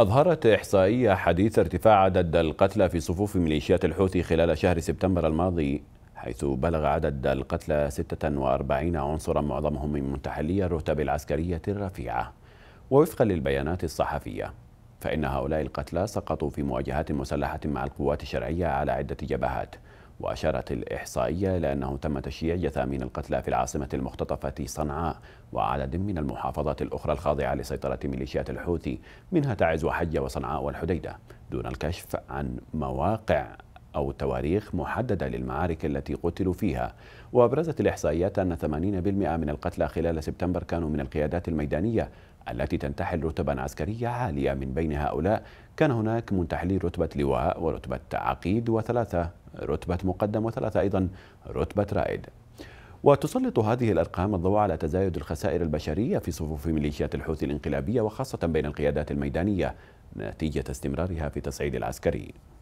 أظهرت إحصائية حديث ارتفاع عدد القتلى في صفوف ميليشيات الحوثي خلال شهر سبتمبر الماضي حيث بلغ عدد القتلى 46 عنصرا معظمهم من منتحلي الرتب العسكرية الرفيعة ووفقا للبيانات الصحفية فإن هؤلاء القتلى سقطوا في مواجهات مسلحة مع القوات الشرعية على عدة جبهات وأشارت الإحصائية إلى أنه تم تشييع جثامين القتلى في العاصمة المختطفة صنعاء وعدد من المحافظات الأخرى الخاضعة لسيطرة ميليشيات الحوثي منها تعز وحجة وصنعاء والحديدة دون الكشف عن مواقع أو تواريخ محددة للمعارك التي قتلوا فيها وأبرزت الإحصائيات أن 80% من القتلى خلال سبتمبر كانوا من القيادات الميدانية التي تنتحل رتبا عسكرية عالية من بين هؤلاء كان هناك منتحلي رتبة لواء ورتبة عقيد وثلاثة رتبة مقدم وثلاثة أيضا رتبة رائد وتسلط هذه الأرقام الضوء على تزايد الخسائر البشرية في صفوف ميليشيات الحوثي الانقلابية وخاصة بين القيادات الميدانية نتيجة استمرارها في تصعيد العسكري